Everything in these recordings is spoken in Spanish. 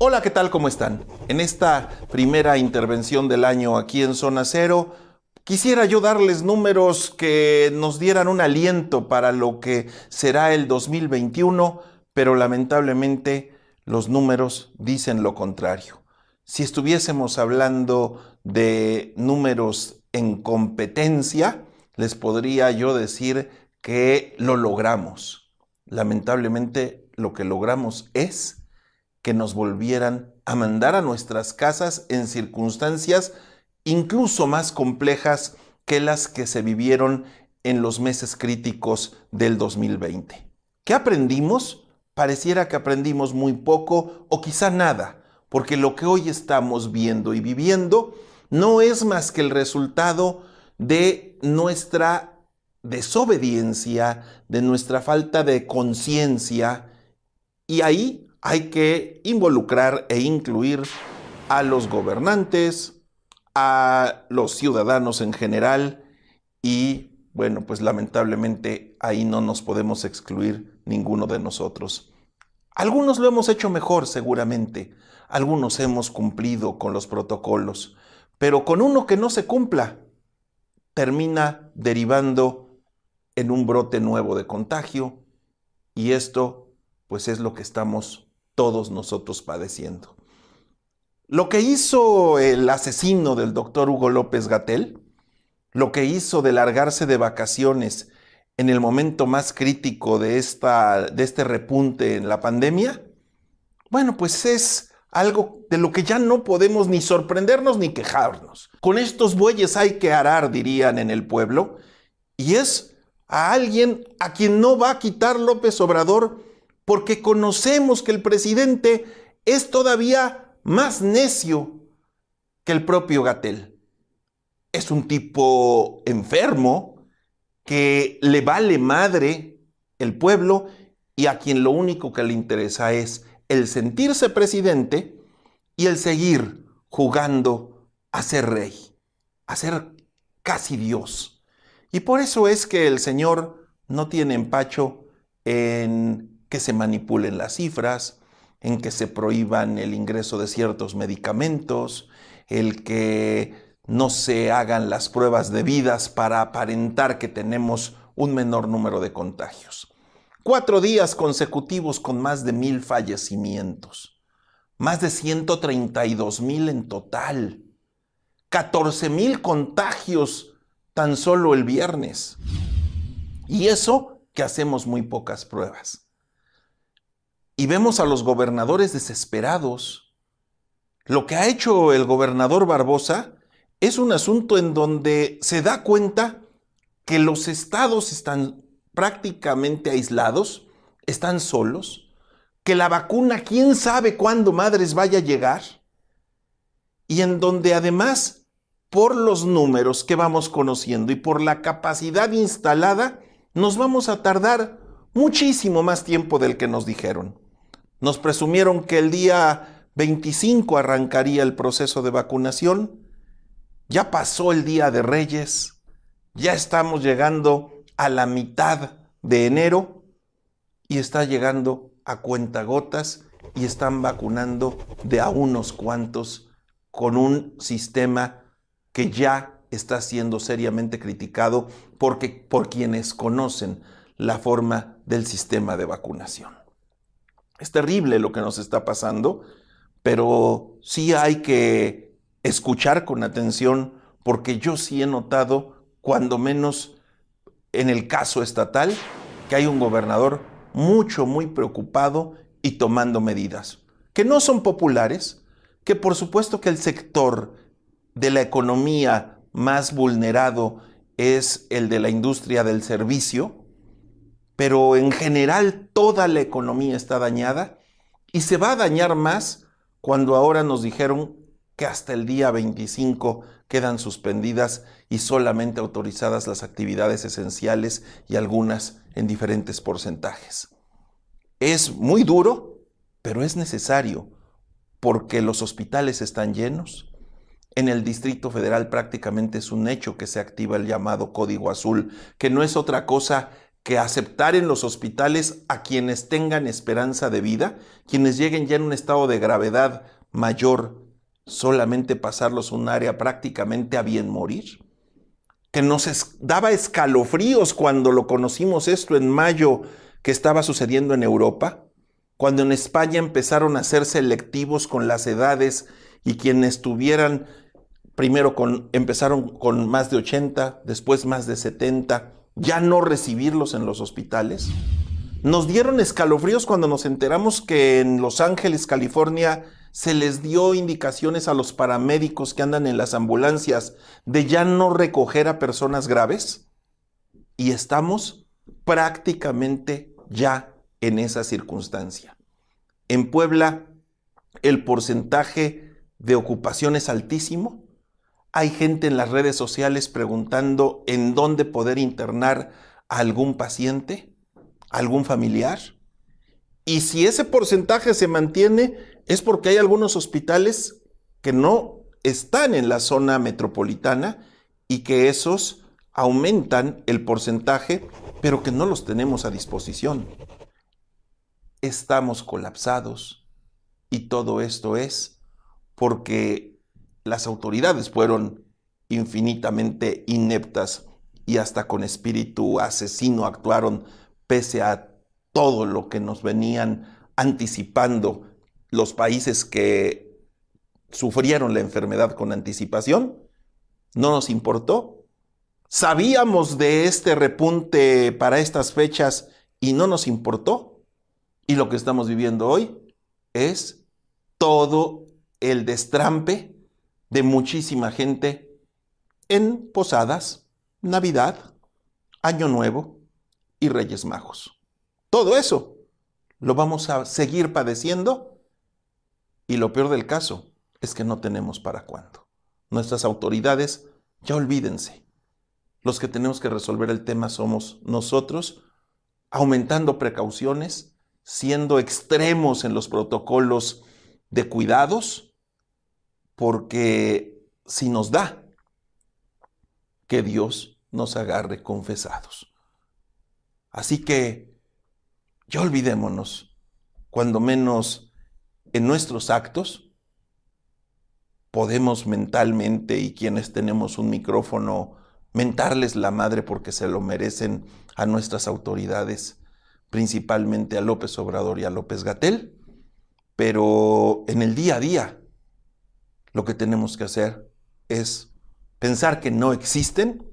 Hola, ¿qué tal? ¿Cómo están? En esta primera intervención del año aquí en Zona Cero, quisiera yo darles números que nos dieran un aliento para lo que será el 2021, pero lamentablemente los números dicen lo contrario. Si estuviésemos hablando de números en competencia, les podría yo decir que lo logramos. Lamentablemente lo que logramos es que nos volvieran a mandar a nuestras casas en circunstancias incluso más complejas que las que se vivieron en los meses críticos del 2020. ¿Qué aprendimos? Pareciera que aprendimos muy poco o quizá nada, porque lo que hoy estamos viendo y viviendo no es más que el resultado de nuestra desobediencia, de nuestra falta de conciencia, y ahí hay que involucrar e incluir a los gobernantes, a los ciudadanos en general y bueno, pues lamentablemente ahí no nos podemos excluir ninguno de nosotros. Algunos lo hemos hecho mejor seguramente, algunos hemos cumplido con los protocolos, pero con uno que no se cumpla termina derivando en un brote nuevo de contagio y esto pues es lo que estamos todos nosotros padeciendo. Lo que hizo el asesino del doctor Hugo López Gatel, lo que hizo de largarse de vacaciones en el momento más crítico de, esta, de este repunte en la pandemia, bueno, pues es algo de lo que ya no podemos ni sorprendernos ni quejarnos. Con estos bueyes hay que arar, dirían en el pueblo, y es a alguien a quien no va a quitar López Obrador porque conocemos que el presidente es todavía más necio que el propio Gatel. Es un tipo enfermo que le vale madre el pueblo y a quien lo único que le interesa es el sentirse presidente y el seguir jugando a ser rey, a ser casi Dios. Y por eso es que el Señor no tiene empacho en que se manipulen las cifras, en que se prohíban el ingreso de ciertos medicamentos, el que no se hagan las pruebas debidas para aparentar que tenemos un menor número de contagios. Cuatro días consecutivos con más de mil fallecimientos, más de 132 mil en total, 14 mil contagios tan solo el viernes. Y eso que hacemos muy pocas pruebas y vemos a los gobernadores desesperados. Lo que ha hecho el gobernador Barbosa es un asunto en donde se da cuenta que los estados están prácticamente aislados, están solos, que la vacuna quién sabe cuándo madres vaya a llegar y en donde además por los números que vamos conociendo y por la capacidad instalada nos vamos a tardar muchísimo más tiempo del que nos dijeron. Nos presumieron que el día 25 arrancaría el proceso de vacunación. Ya pasó el día de Reyes. Ya estamos llegando a la mitad de enero y está llegando a cuentagotas y están vacunando de a unos cuantos con un sistema que ya está siendo seriamente criticado porque, por quienes conocen la forma del sistema de vacunación. Es terrible lo que nos está pasando, pero sí hay que escuchar con atención porque yo sí he notado, cuando menos en el caso estatal, que hay un gobernador mucho, muy preocupado y tomando medidas que no son populares, que por supuesto que el sector de la economía más vulnerado es el de la industria del servicio, pero en general toda la economía está dañada y se va a dañar más cuando ahora nos dijeron que hasta el día 25 quedan suspendidas y solamente autorizadas las actividades esenciales y algunas en diferentes porcentajes. Es muy duro, pero es necesario porque los hospitales están llenos. En el Distrito Federal prácticamente es un hecho que se activa el llamado Código Azul, que no es otra cosa que aceptar en los hospitales a quienes tengan esperanza de vida, quienes lleguen ya en un estado de gravedad mayor, solamente pasarlos un área prácticamente a bien morir? Que nos daba escalofríos cuando lo conocimos esto en mayo que estaba sucediendo en Europa, cuando en España empezaron a ser selectivos con las edades y quienes tuvieran, primero con, empezaron con más de 80, después más de 70, ya no recibirlos en los hospitales. Nos dieron escalofríos cuando nos enteramos que en Los Ángeles, California, se les dio indicaciones a los paramédicos que andan en las ambulancias de ya no recoger a personas graves y estamos prácticamente ya en esa circunstancia. En Puebla, el porcentaje de ocupación es altísimo, hay gente en las redes sociales preguntando en dónde poder internar a algún paciente, a algún familiar. Y si ese porcentaje se mantiene, es porque hay algunos hospitales que no están en la zona metropolitana y que esos aumentan el porcentaje, pero que no los tenemos a disposición. Estamos colapsados y todo esto es porque las autoridades fueron infinitamente ineptas y hasta con espíritu asesino actuaron pese a todo lo que nos venían anticipando los países que sufrieron la enfermedad con anticipación. No nos importó. Sabíamos de este repunte para estas fechas y no nos importó. Y lo que estamos viviendo hoy es todo el destrampe de muchísima gente en posadas, Navidad, Año Nuevo y Reyes Magos. Todo eso lo vamos a seguir padeciendo y lo peor del caso es que no tenemos para cuándo. Nuestras autoridades, ya olvídense, los que tenemos que resolver el tema somos nosotros, aumentando precauciones, siendo extremos en los protocolos de cuidados, porque si nos da, que Dios nos agarre confesados. Así que ya olvidémonos, cuando menos en nuestros actos, podemos mentalmente, y quienes tenemos un micrófono, mentarles la madre porque se lo merecen a nuestras autoridades, principalmente a López Obrador y a López Gatel, pero en el día a día, lo que tenemos que hacer es pensar que no existen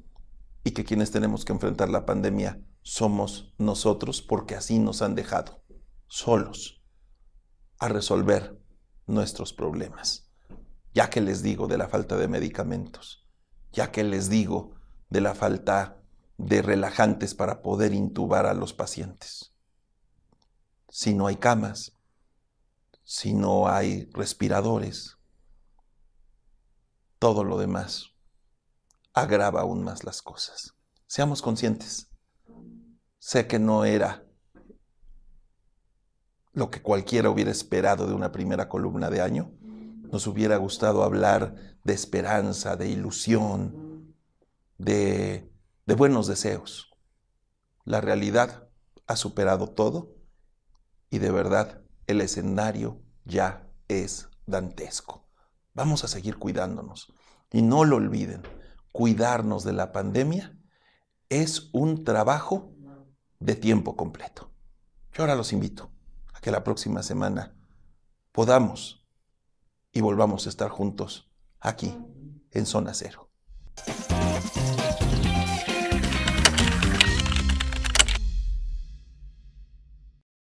y que quienes tenemos que enfrentar la pandemia somos nosotros porque así nos han dejado solos a resolver nuestros problemas. Ya que les digo de la falta de medicamentos, ya que les digo de la falta de relajantes para poder intubar a los pacientes. Si no hay camas, si no hay respiradores, todo lo demás agrava aún más las cosas. Seamos conscientes. Sé que no era lo que cualquiera hubiera esperado de una primera columna de año. Nos hubiera gustado hablar de esperanza, de ilusión, de, de buenos deseos. La realidad ha superado todo y de verdad el escenario ya es dantesco. Vamos a seguir cuidándonos. Y no lo olviden, cuidarnos de la pandemia es un trabajo de tiempo completo. Yo ahora los invito a que la próxima semana podamos y volvamos a estar juntos aquí en Zona Cero.